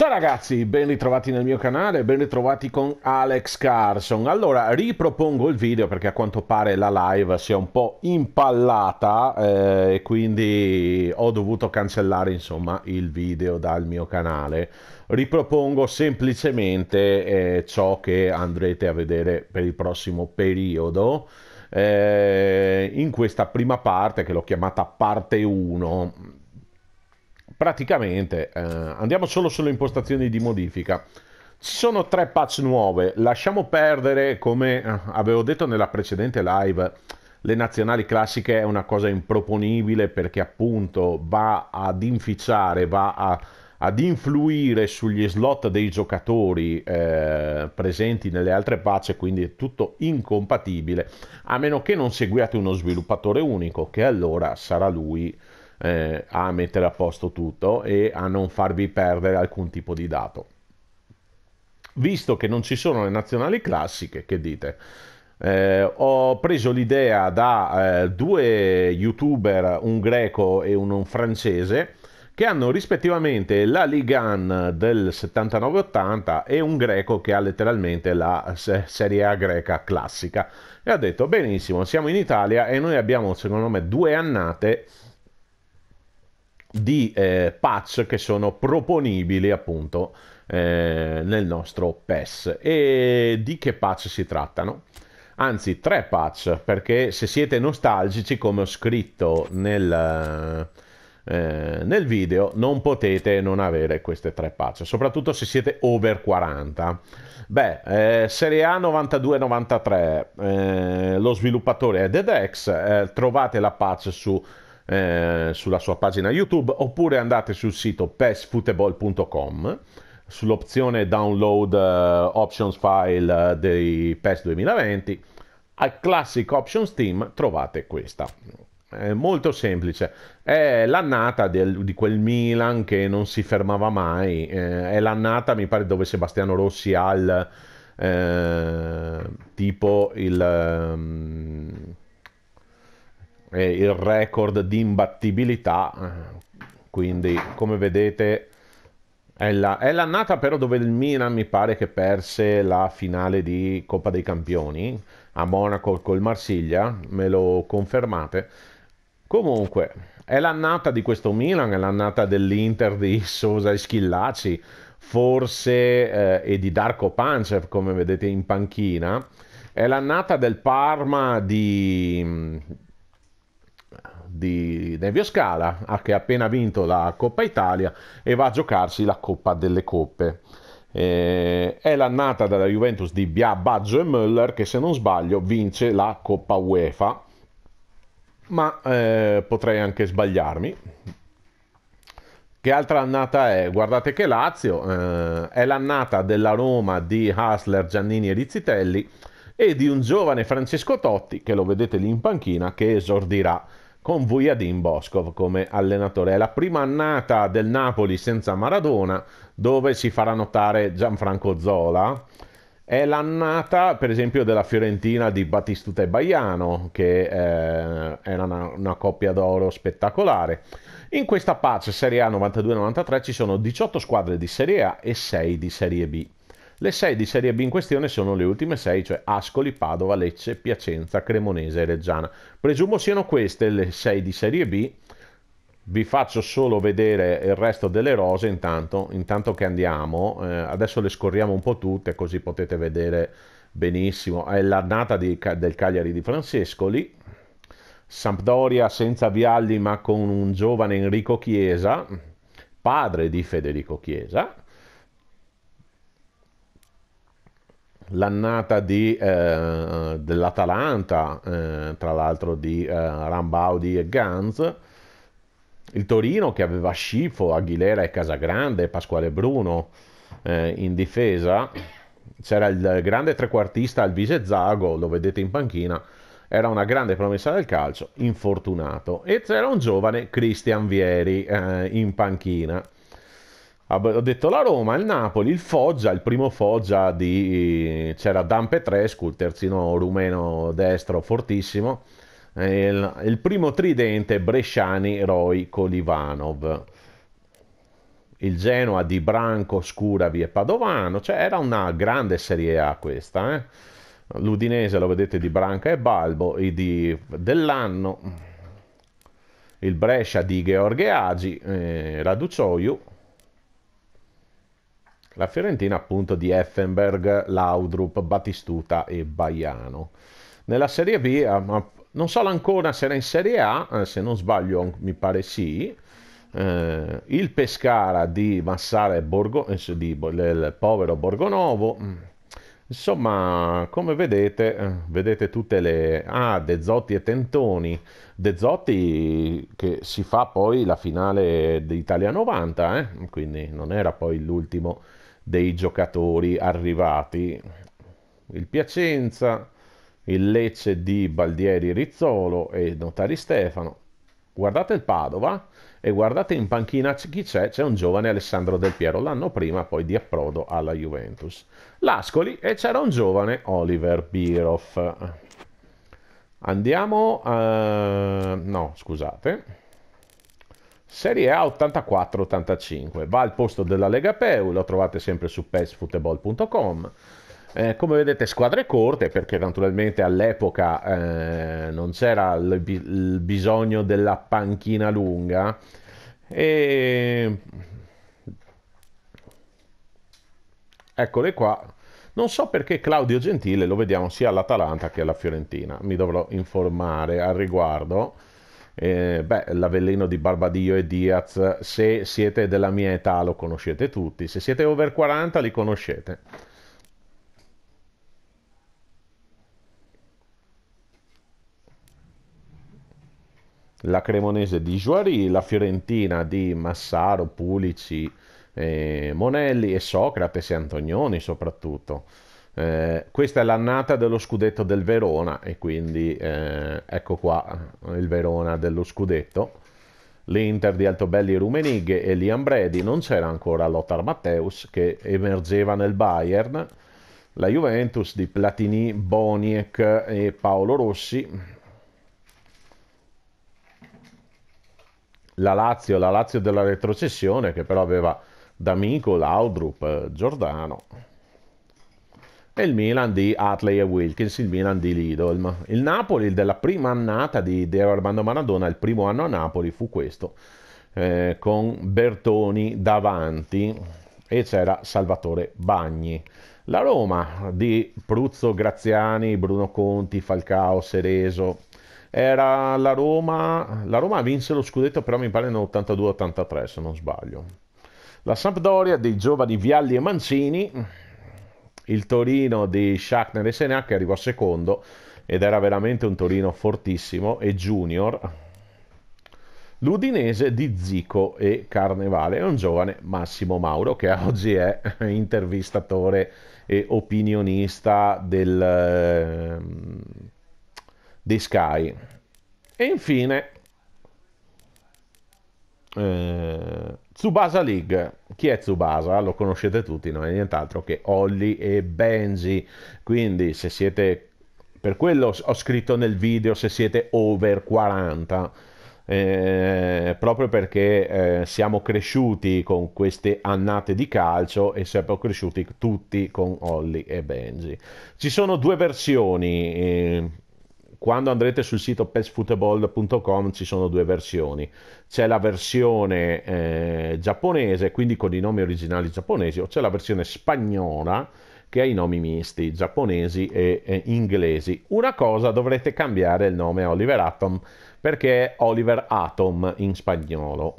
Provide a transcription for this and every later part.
Ciao ragazzi, ben ritrovati nel mio canale, ben ritrovati con Alex Carson. Allora, ripropongo il video perché a quanto pare la live si è un po' impallata eh, e quindi ho dovuto cancellare insomma il video dal mio canale. Ripropongo semplicemente eh, ciò che andrete a vedere per il prossimo periodo. Eh, in questa prima parte che l'ho chiamata parte 1 praticamente eh, andiamo solo sulle impostazioni di modifica. Ci sono tre patch nuove, lasciamo perdere, come eh, avevo detto nella precedente live, le nazionali classiche è una cosa improponibile perché appunto va ad inficiare, va a, ad influire sugli slot dei giocatori eh, presenti nelle altre patch, quindi è tutto incompatibile, a meno che non seguiate uno sviluppatore unico, che allora sarà lui eh, a mettere a posto tutto e a non farvi perdere alcun tipo di dato. Visto che non ci sono le nazionali classiche, che dite? Eh, ho preso l'idea da eh, due youtuber, un greco e un, un, francese, che hanno rispettivamente la Ligan del 79-80 e un greco che ha letteralmente la se- Serie A greca classica. E ha detto, benissimo, siamo in Italia e noi abbiamo, secondo me, due annate di eh, patch che sono proponibili appunto eh, nel nostro PES. E di che patch si trattano? Anzi, tre patch, perché se siete nostalgici, come ho scritto nel, eh, nel video, non potete non avere queste tre patch, soprattutto se siete over 40. Beh, eh, Serie A 92-93, eh, lo sviluppatore è Dedex, eh, trovate la patch su eh, sulla sua pagina YouTube oppure andate sul sito pesfootball.com sull'opzione download uh, options file uh, dei PES 2020 al classic options team trovate questa è molto semplice è l'annata del, di quel Milan che non si fermava mai eh, è l'annata mi pare dove Sebastiano Rossi ha eh, tipo il um, e il record di imbattibilità. Quindi, come vedete, è, la, l'annata però dove il Milan mi pare che perse la finale di Coppa dei Campioni a Monaco col Marsiglia, me lo confermate. Comunque, è l'annata di questo Milan, è l'annata dell'Inter di Sosa e Schillaci forse, eh, e di Darko Pancev, come vedete in panchina. È l'annata del Parma di di Nevio Scala, ah, che ha appena vinto la Coppa Italia e va a giocarsi la Coppa delle Coppe. Eh, è l'annata della Juventus di Bia, Baggio e Müller che se non sbaglio vince la Coppa UEFA, ma eh, potrei anche sbagliarmi. Che altra annata è? Guardate che Lazio eh, è l'annata della Roma di Hasler, Giannini e Rizzitelli e di un giovane Francesco Totti, che lo vedete lì in panchina, che esordirà con Vujadin Boscov come allenatore. È la prima annata del Napoli senza Maradona, dove si farà notare Gianfranco Zola. È l'annata, per esempio, della Fiorentina di Battistuta e Baiano, che eh, è una, una coppia d'oro spettacolare. In questa patch Serie A 92-93 ci sono 18 squadre di Serie A e 6 di Serie B. Le sei di Serie B in questione sono le ultime sei, cioè Ascoli, Padova, Lecce, Piacenza, Cremonese e Reggiana. Presumo siano queste le sei di Serie B. Vi faccio solo vedere il resto delle rose intanto, intanto che andiamo. Eh, adesso le scorriamo un po' tutte così potete vedere benissimo. È l'annata di, del Cagliari di Francescoli, Sampdoria senza Vialli ma con un giovane Enrico Chiesa, padre di Federico Chiesa, l'annata di, eh, dell'Atalanta, eh, tra l'altro di eh, Rambaudi e Ganz, il Torino che aveva Scifo, Aguilera e Casagrande, Pasquale Bruno eh, in difesa, c'era il grande trequartista Alvise Zago, lo vedete in panchina, era una grande promessa del calcio, infortunato, e c'era un giovane Cristian Vieri eh, in panchina ho detto la Roma, il Napoli, il Foggia, il primo Foggia di... c'era Dan Petrescu, il terzino rumeno destro fortissimo, il, il primo tridente Bresciani, Roy, Colivanov, il Genoa di Branco, Scuravi e Padovano, cioè era una grande Serie A questa, eh? l'Udinese lo vedete di Branca e Balbo, i di... dell'anno, il Brescia di Gheorghe Agi, eh, Raducioiu, la Fiorentina appunto di Effenberg, Laudrup, Battistuta e Baiano. Nella Serie B, eh, non so ancora se era in Serie A, eh, se non sbaglio mi pare sì, eh, il Pescara di Massare Borgo, eh, di, del povero Borgonovo. Mm, insomma, come vedete, vedete tutte le... Ah, De Zotti e Tentoni. De Zotti che si fa poi la finale d'Italia 90, eh? quindi non era poi l'ultimo dei giocatori arrivati. Il Piacenza, il Lecce di Baldieri Rizzolo e Notari Stefano. Guardate il Padova e guardate in panchina chi c'è, c'è un giovane Alessandro Del Piero l'anno prima poi di approdo alla Juventus. L'Ascoli e c'era un giovane Oliver Biroff. Andiamo a... no, scusate. Serie A 84-85, va al posto della Lega Peu, lo trovate sempre su pesfootball.com. Eh, come vedete squadre corte perché naturalmente all'epoca eh, non c'era il, il, bisogno della panchina lunga e eccole qua non so perché Claudio Gentile lo vediamo sia all'Atalanta che alla Fiorentina mi dovrò informare al riguardo eh, beh, l'avellino di Barbadio e Diaz, se siete della mia età lo conoscete tutti, se siete over 40 li conoscete. La Cremonese di Juari, la Fiorentina di Massaro, Pulici, eh, Monelli e Socrate e Antonioni soprattutto. Eh, questa è l'annata dello scudetto del Verona e quindi eh, ecco qua il Verona dello scudetto. L'Inter di Altobelli e Rumenighe e Liam Bredi, non c'era ancora Lothar Matteus che emergeva nel Bayern, la Juventus di Platini, Boniek e Paolo Rossi, la Lazio, la Lazio della retrocessione che però aveva D'Amico, Laudrup, Giordano e il Milan di Hartley e Wilkins, il Milan di Lidl. Il Napoli della prima annata di Diego Armando Maradona, il primo anno a Napoli fu questo, eh, con Bertoni davanti e c'era Salvatore Bagni. La Roma di Pruzzo, Graziani, Bruno Conti, Falcao, Sereso. Era la Roma, la Roma vinse lo scudetto però mi pare nell82 83 se non sbaglio. La Sampdoria dei giovani Vialli e Mancini il Torino di Shakhtar e Senà che arrivò secondo ed era veramente un Torino fortissimo e Junior l'Udinese di Zico e Carnevale è un giovane Massimo Mauro che oggi è intervistatore e opinionista del, ehm, di Sky e infine eh, Tsubasa League. Chi è Tsubasa? Lo conoscete tutti, non è nient'altro che Olli e Benji. Quindi se siete... Per quello ho scritto nel video se siete over 40. Eh, proprio perché eh, siamo cresciuti con queste annate di calcio e siamo cresciuti tutti con Olli e Benji. Ci sono due versioni eh, quando andrete sul sito petsfootball.com ci sono due versioni. C'è la versione eh, giapponese, quindi con i nomi originali giapponesi, o c'è la versione spagnola che ha i nomi misti, giapponesi e, e inglesi. Una cosa dovrete cambiare il nome Oliver Atom perché è Oliver Atom in spagnolo.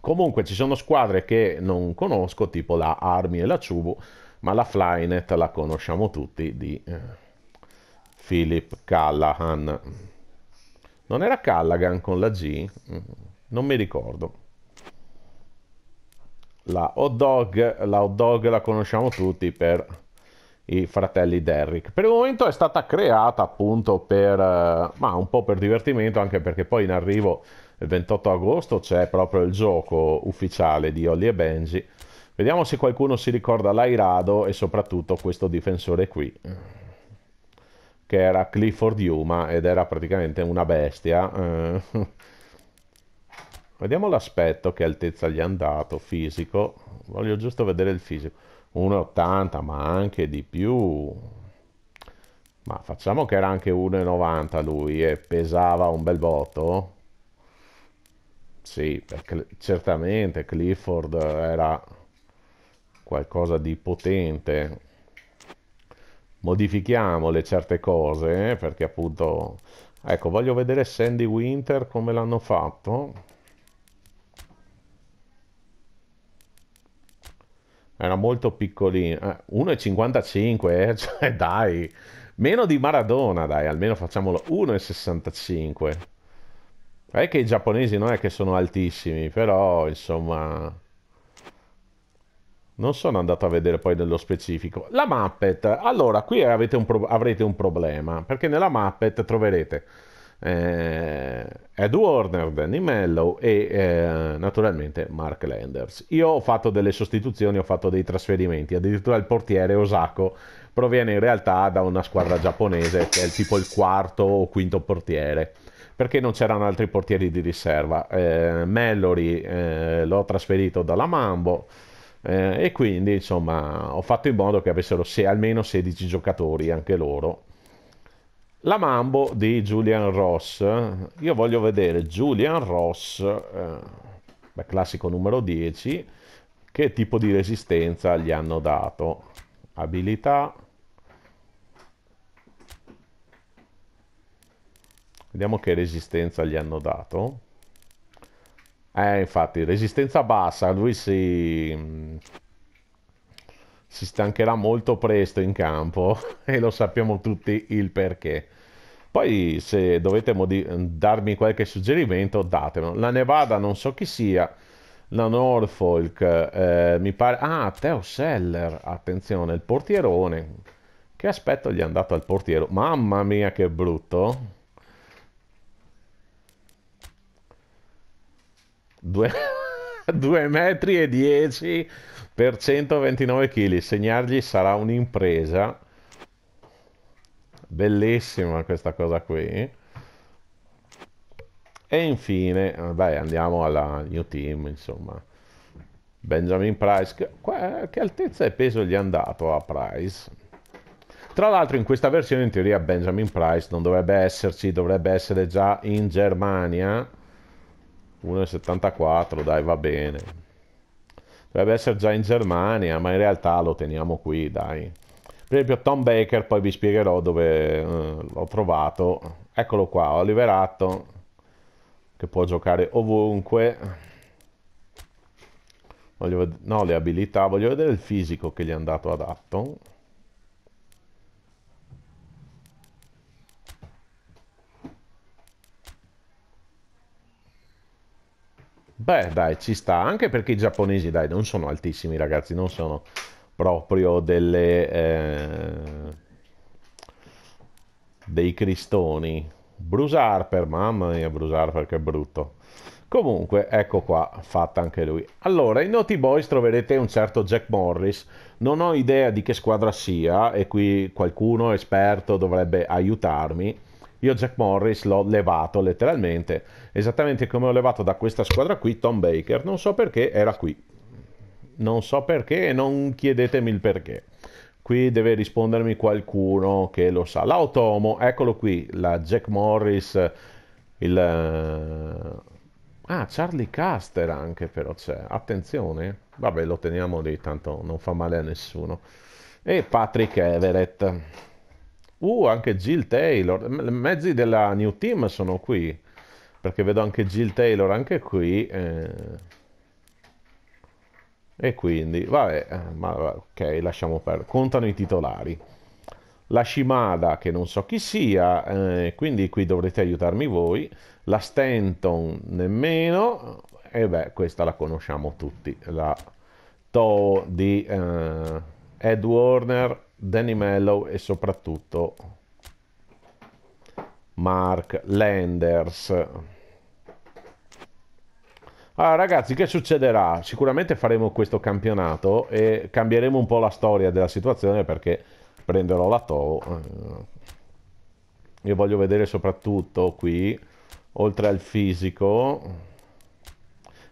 Comunque ci sono squadre che non conosco, tipo la Army e la Chubu, ma la Flynet la conosciamo tutti di... Eh Philip Callahan. Non era Callaghan con la G? Non mi ricordo. La hot dog la, hot dog la conosciamo tutti per i fratelli Derrick. Per il momento è stata creata appunto per, eh, ma un po' per divertimento, anche perché poi in arrivo il 28 agosto c'è proprio il gioco ufficiale di Ollie e Benji. Vediamo se qualcuno si ricorda l'Airado e soprattutto questo difensore qui che era Clifford Yuma ed era praticamente una bestia. Eh. Vediamo l'aspetto, che altezza gli è andato, fisico. Voglio giusto vedere il fisico. 1,80 ma anche di più. Ma facciamo che era anche 1,90 lui e pesava un bel botto. Sì, perché certamente Clifford era qualcosa di potente modifichiamole certe cose, perché appunto... Ecco, voglio vedere Sandy Winter come l'hanno fatto. Era molto piccolino. 1,55, eh? eh cioè dai. Meno di Maradona, dai, almeno facciamolo 1,65. È che i giapponesi non è che sono altissimi, però insomma... Non sono andato a vedere poi nello specifico. La Muppet, allora qui un pro- avrete un problema, perché nella Muppet troverete eh, Ed Warner, Danny Mello e eh, naturalmente Mark Landers. Io ho fatto delle sostituzioni, ho fatto dei trasferimenti, addirittura il portiere Osako proviene in realtà da una squadra giapponese che è tipo il quarto o quinto portiere perché non c'erano altri portieri di riserva. Eh, Mallory eh, l'ho trasferito dalla Mambo, eh, e quindi insomma ho fatto in modo che avessero se, almeno 16 giocatori anche loro. La Mambo di Julian Ross, io voglio vedere Julian Ross, eh, classico numero 10, che tipo di resistenza gli hanno dato. Abilità. Vediamo che resistenza gli hanno dato. Eh, infatti, resistenza bassa, lui si... si stancherà molto presto in campo e lo sappiamo tutti il perché. Poi se dovete darmi qualche suggerimento, datemelo. La Nevada non so chi sia, la Norfolk, eh, mi pare... Ah, Teo Seller, attenzione, il portierone. Che aspetto gli è andato al portiere? Mamma mia che brutto! 2, 2 metri e 10 per 129 kg. Segnargli sarà un'impresa. Bellissima questa cosa qui. E infine, beh, andiamo alla new team, insomma. Benjamin Price, che, altezza e peso gli è andato a Price? Tra l'altro in questa versione in teoria Benjamin Price non dovrebbe esserci, dovrebbe essere già in Germania, 1,74 dai va bene dovrebbe essere già in Germania ma in realtà lo teniamo qui dai per esempio Tom Baker poi vi spiegherò dove eh, l'ho trovato eccolo qua Oliverato che può giocare ovunque voglio, no le abilità voglio vedere il fisico che gli è andato adatto Beh, dai, ci sta, anche perché i giapponesi, dai, non sono altissimi, ragazzi, non sono proprio delle, eh, dei cristoni. Bruce Harper, mamma mia, Bruce Harper che brutto. Comunque, ecco qua, fatta anche lui. Allora, in Naughty Boys troverete un certo Jack Morris. Non ho idea di che squadra sia e qui qualcuno esperto dovrebbe aiutarmi. Io Jack Morris l'ho levato letteralmente, esattamente come ho levato da questa squadra qui Tom Baker, non so perché era qui. Non so perché e non chiedetemi il perché. Qui deve rispondermi qualcuno che lo sa. L'Automo, eccolo qui, la Jack Morris, il... Eh, ah, Charlie Caster anche però c'è, attenzione. Vabbè, lo teniamo lì, tanto non fa male a nessuno. E Patrick Everett. Uh, anche Jill Taylor, mezzi della New Team sono qui, perché vedo anche Jill Taylor anche qui. Eh. E quindi, vabbè, eh, ma, ok, lasciamo perdere. Contano i titolari. La Shimada, che non so chi sia, eh, quindi qui dovrete aiutarmi voi. La Stanton, nemmeno. E beh, questa la conosciamo tutti. La Toe di eh, Ed Warner Danny Mello e soprattutto Mark Landers. Allora ragazzi, che succederà? Sicuramente faremo questo campionato e cambieremo un po' la storia della situazione perché prenderò la Toho. Eh. Io voglio vedere soprattutto qui, oltre al fisico,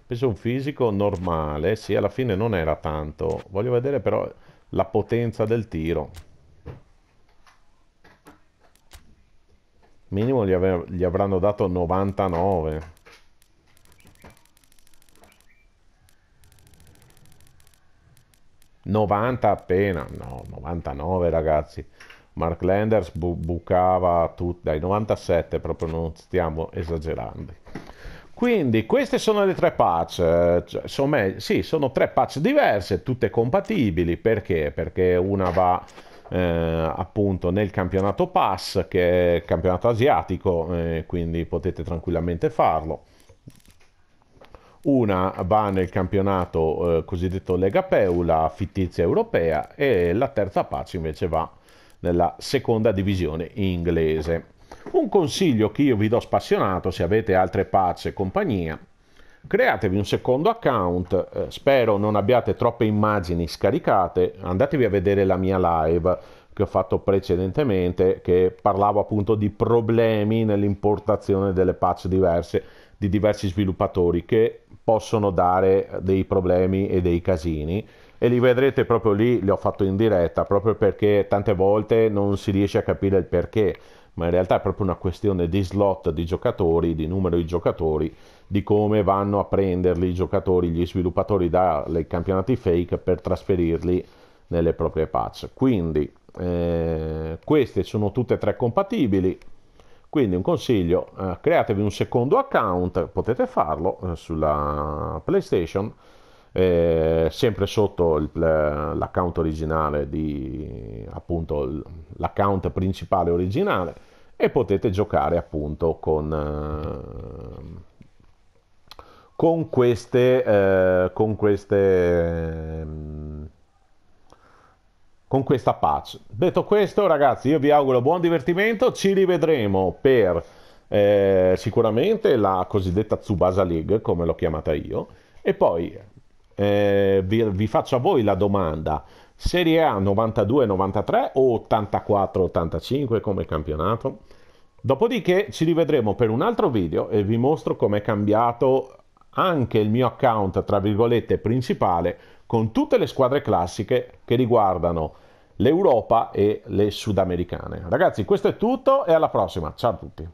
penso un fisico normale, sì alla fine non era tanto, voglio vedere però la potenza del tiro minimo gli, av gli avranno dato 99 90 appena no 99 ragazzi Mark Landers bu bucava tutto dai 97 proprio non stiamo esagerando quindi queste sono le tre patch, cioè, sono, sì, sono tre patch diverse, tutte compatibili, perché? Perché una va eh, appunto nel campionato Pass, che è il campionato asiatico, eh, quindi potete tranquillamente farlo. Una va nel campionato eh, cosiddetto Lega la fittizia europea, e la terza patch invece va nella seconda divisione inglese. Un consiglio che io vi do spassionato se avete altre pazze e compagnia. Createvi un secondo account, eh, spero non abbiate troppe immagini scaricate, andatevi a vedere la mia live che ho fatto precedentemente che parlavo appunto di problemi nell'importazione delle patch diverse di diversi sviluppatori che possono dare dei problemi e dei casini e li vedrete proprio lì, li ho fatto in diretta, proprio perché tante volte non si riesce a capire il perché ma in realtà è proprio una questione di slot di giocatori, di numero di giocatori, di come vanno a prenderli i giocatori, gli sviluppatori dai campionati fake per trasferirli nelle proprie patch. Quindi eh, queste sono tutte e tre compatibili. Quindi un consiglio, eh, createvi un secondo account, potete farlo eh, sulla PlayStation eh, sempre sotto il, l'account originale di appunto l'account principale originale e potete giocare appunto con eh, con queste eh, con queste ehm, con questa patch detto questo ragazzi io vi auguro buon divertimento ci rivedremo per eh, sicuramente la cosiddetta Tsubasa League, come l'ho chiamata io, e poi eh, vi, vi faccio a voi la domanda. Serie A 92-93 o 84-85 come campionato? Dopodiché ci rivedremo per un altro video e vi mostro come è cambiato anche il mio account, tra virgolette, principale con tutte le squadre classiche che riguardano l'Europa e le sudamericane. Ragazzi, questo è tutto e alla prossima. Ciao a tutti.